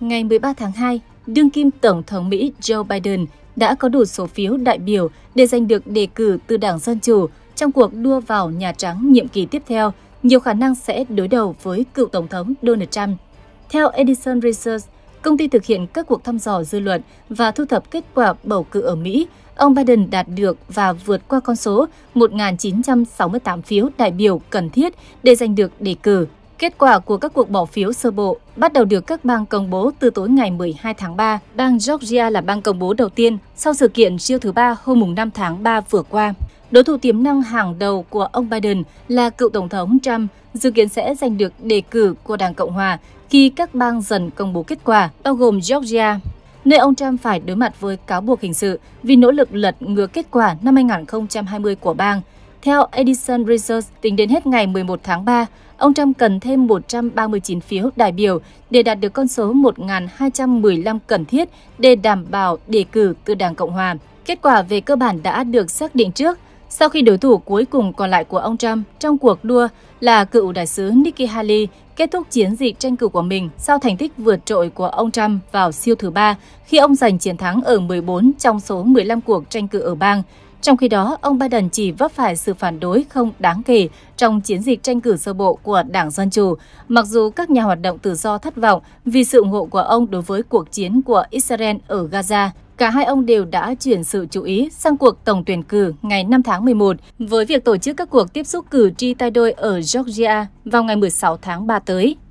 ngày 13 tháng 2, đương kim Tổng thống Mỹ Joe Biden đã có đủ số phiếu đại biểu để giành được đề cử từ Đảng Dân Chủ trong cuộc đua vào Nhà Trắng nhiệm kỳ tiếp theo, nhiều khả năng sẽ đối đầu với cựu Tổng thống Donald Trump. Theo Edison Research, công ty thực hiện các cuộc thăm dò dư luận và thu thập kết quả bầu cử ở Mỹ, ông Biden đạt được và vượt qua con số 1.968 phiếu đại biểu cần thiết để giành được đề cử. Kết quả của các cuộc bỏ phiếu sơ bộ bắt đầu được các bang công bố từ tối ngày 12 tháng 3. Bang Georgia là bang công bố đầu tiên sau sự kiện siêu thứ ba hôm 5 tháng 3 vừa qua. Đối thủ tiềm năng hàng đầu của ông Biden là cựu Tổng thống Trump, dự kiến sẽ giành được đề cử của Đảng Cộng Hòa khi các bang dần công bố kết quả, bao gồm Georgia, nơi ông Trump phải đối mặt với cáo buộc hình sự vì nỗ lực lật ngược kết quả năm 2020 của bang theo Edison Research, tính đến hết ngày 11 tháng 3, ông Trump cần thêm 139 phiếu đại biểu để đạt được con số 1.215 cần thiết để đảm bảo đề cử từ Đảng Cộng Hòa. Kết quả về cơ bản đã được xác định trước, sau khi đối thủ cuối cùng còn lại của ông Trump trong cuộc đua là cựu đại sứ Nikki Haley kết thúc chiến dịch tranh cử của mình sau thành tích vượt trội của ông Trump vào siêu thứ ba khi ông giành chiến thắng ở 14 trong số 15 cuộc tranh cử ở bang. Trong khi đó, ông Biden chỉ vấp phải sự phản đối không đáng kể trong chiến dịch tranh cử sơ bộ của Đảng Dân Chủ, mặc dù các nhà hoạt động tự do thất vọng vì sự ủng hộ của ông đối với cuộc chiến của Israel ở Gaza. Cả hai ông đều đã chuyển sự chú ý sang cuộc tổng tuyển cử ngày 5 tháng 11 với việc tổ chức các cuộc tiếp xúc cử tri tay đôi ở Georgia vào ngày 16 tháng 3 tới.